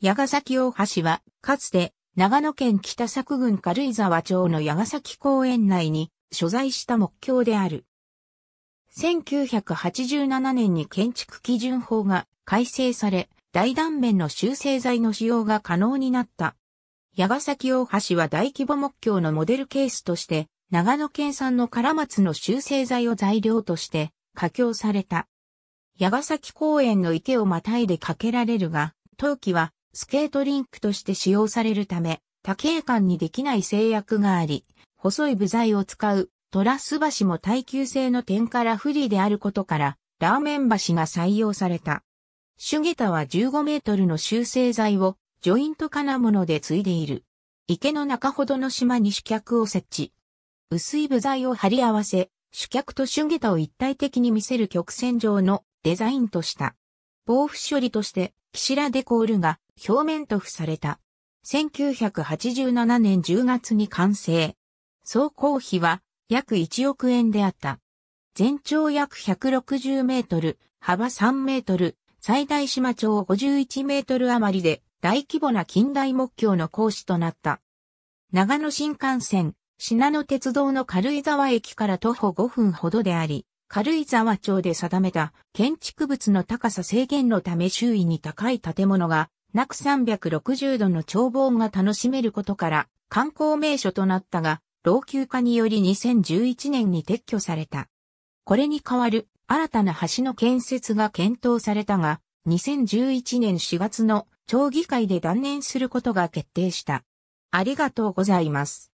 矢ヶ崎大橋は、かつて、長野県北作郡軽井沢町の矢ヶ崎公園内に、所在した目標である。1987年に建築基準法が改正され、大断面の修正材の使用が可能になった。矢ヶ崎大橋は大規模木橋のモデルケースとして、長野県産の唐松の修正材を材料として、架橋された。矢ヶ崎公園の池をまたいで架けられるが、陶器はスケートリンクとして使用されるため、多景観にできない制約があり、細い部材を使うトラス橋も耐久性の点から不利であることから、ラーメン橋が採用された。シュゲタは15メートルの修正材をジョイント金物で継いでいる。池の中ほどの島に主脚を設置。薄い部材を貼り合わせ、主脚とシュゲタを一体的に見せる曲線上のデザインとした。防腐処理として、キシラデコールが表面塗布された。1987年10月に完成。総工費は約1億円であった。全長約160メートル、幅3メートル、最大島町51メートル余りで大規模な近代木橋の講師となった。長野新幹線、品野鉄道の軽井沢駅から徒歩5分ほどであり、軽井沢町で定めた建築物の高さ制限のため周囲に高い建物がなく360度の眺望が楽しめることから観光名所となったが、老朽化により2011年に撤去された。これに代わる新たな橋の建設が検討されたが、2011年4月の町議会で断念することが決定した。ありがとうございます。